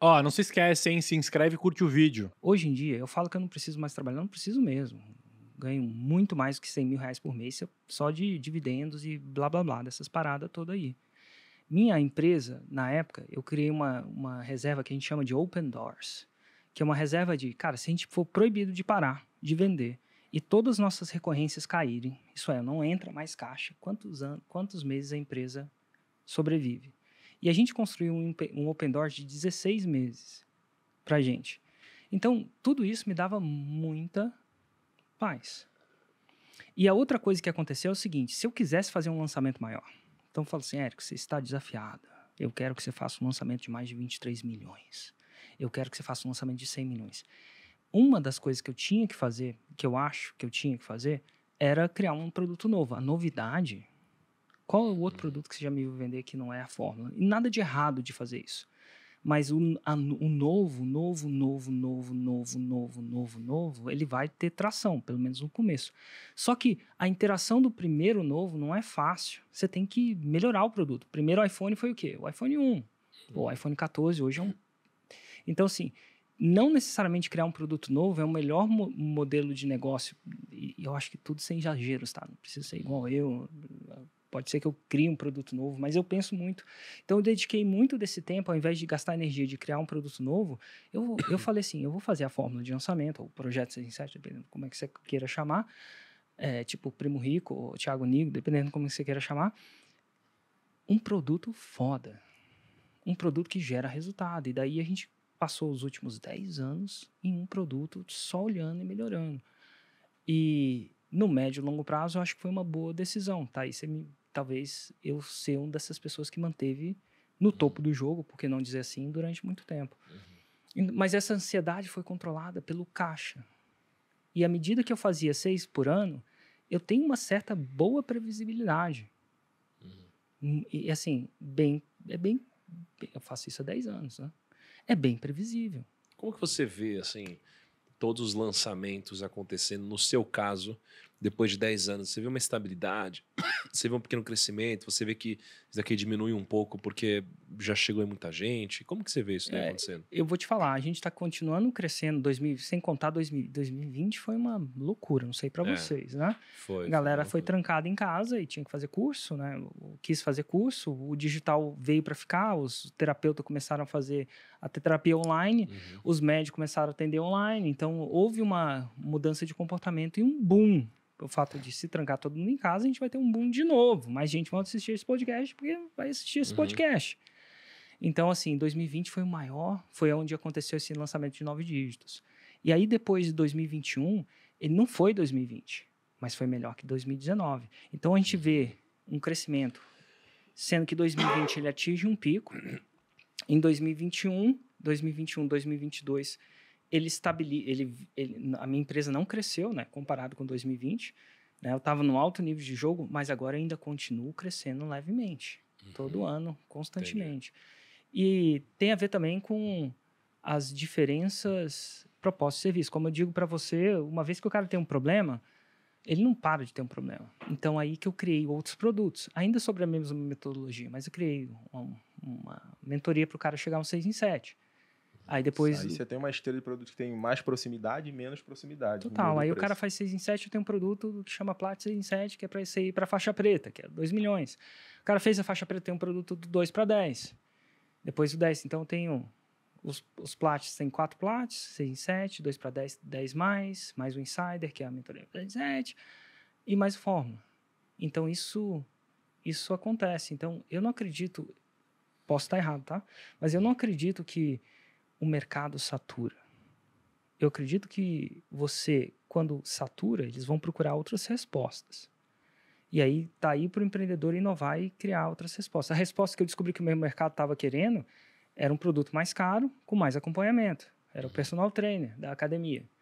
Ó, não se esquece, hein? Se inscreve e curte o vídeo. Hoje em dia, eu falo que eu não preciso mais trabalhar, eu não preciso mesmo. Ganho muito mais do que 100 mil reais por mês só de dividendos e blá blá blá, dessas paradas toda aí. Minha empresa, na época, eu criei uma, uma reserva que a gente chama de Open Doors, que é uma reserva de, cara, se a gente for proibido de parar, de vender, e todas as nossas recorrências caírem, isso é, não entra mais caixa, quantos, anos, quantos meses a empresa sobrevive? E a gente construiu um, um open door de 16 meses para gente. Então, tudo isso me dava muita paz. E a outra coisa que aconteceu é o seguinte: se eu quisesse fazer um lançamento maior, então eu falo assim, Érico, você está desafiada. Eu quero que você faça um lançamento de mais de 23 milhões. Eu quero que você faça um lançamento de 100 milhões. Uma das coisas que eu tinha que fazer, que eu acho que eu tinha que fazer, era criar um produto novo. A novidade qual é o outro produto que você já me viu vender que não é a fórmula? E nada de errado de fazer isso. Mas o, a, o novo, novo, novo, novo, novo, novo, novo, novo, ele vai ter tração, pelo menos no começo. Só que a interação do primeiro novo não é fácil. Você tem que melhorar o produto. O primeiro iPhone foi o quê? O iPhone 1. o iPhone 14 hoje é um. Então, assim, não necessariamente criar um produto novo é o melhor mo modelo de negócio. E eu acho que tudo sem exageros, tá? Não precisa ser igual eu, Pode ser que eu crie um produto novo, mas eu penso muito. Então, eu dediquei muito desse tempo, ao invés de gastar energia de criar um produto novo, eu, eu falei assim: eu vou fazer a fórmula de lançamento, ou projeto 67, dependendo como é que você queira chamar, é, tipo Primo Rico ou Thiago Nigo, dependendo como você queira chamar. Um produto foda. Um produto que gera resultado. E daí a gente passou os últimos 10 anos em um produto só olhando e melhorando. E no médio e longo prazo, eu acho que foi uma boa decisão, tá? Isso é, talvez eu ser uma dessas pessoas que manteve no uhum. topo do jogo, por que não dizer assim, durante muito tempo. Uhum. Mas essa ansiedade foi controlada pelo caixa. E à medida que eu fazia seis por ano, eu tenho uma certa boa previsibilidade. Uhum. Hum, e assim, bem, é bem, eu faço isso há 10 anos, né? É bem previsível. Como que você vê assim todos os lançamentos acontecendo no seu caso? depois de 10 anos, você vê uma estabilidade, você vê um pequeno crescimento, você vê que isso daqui diminui um pouco porque já chegou em muita gente. Como que você vê isso é, acontecendo? Eu vou te falar, a gente está continuando crescendo, 2000, sem contar 2000, 2020 foi uma loucura, não sei para é, vocês, né? Foi. A galera foi, foi trancada em casa e tinha que fazer curso, né? Quis fazer curso, o digital veio para ficar, os terapeutas começaram a fazer a terapia online, uhum. os médicos começaram a atender online, então houve uma mudança de comportamento e um boom o fato de se trancar todo mundo em casa, a gente vai ter um boom de novo. Mais gente vai assistir esse podcast porque vai assistir esse uhum. podcast. Então, assim, 2020 foi o maior, foi onde aconteceu esse lançamento de nove dígitos. E aí, depois de 2021, ele não foi 2020, mas foi melhor que 2019. Então, a gente vê um crescimento, sendo que 2020 ele atinge um pico. Em 2021, 2021, 2022 ele estabiliza. Ele, ele, a minha empresa não cresceu, né? Comparado com 2020. Né? Eu estava num alto nível de jogo, mas agora ainda continuo crescendo levemente. Uhum. Todo ano, constantemente. Entendi. E tem a ver também com as diferenças propostas de serviço. Como eu digo para você, uma vez que o cara tem um problema, ele não para de ter um problema. Então, aí que eu criei outros produtos, ainda sobre a mesma metodologia, mas eu criei uma, uma mentoria para o cara chegar a um 6 em 7. Aí depois. Aí você tem uma esteira de produto que tem mais proximidade e menos proximidade. Total. Aí o cara faz 6 em 7, eu tenho um produto que chama Plat 6 em 7, que é para ir para faixa preta, que é 2 milhões. O cara fez a faixa preta, tem um produto do 2 para 10. Depois do 10, então eu tenho os, os plates, tem 4 plates, 6 em 7, 2 para 10, 10 mais, mais o insider, que é a mentoria em 7, e mais o fórmula. Então isso, isso acontece. Então eu não acredito, posso estar errado, tá? Mas eu não acredito que o mercado satura. Eu acredito que você, quando satura, eles vão procurar outras respostas. E aí tá aí para o empreendedor inovar e criar outras respostas. A resposta que eu descobri que o meu mercado estava querendo era um produto mais caro, com mais acompanhamento. Era o personal trainer da academia.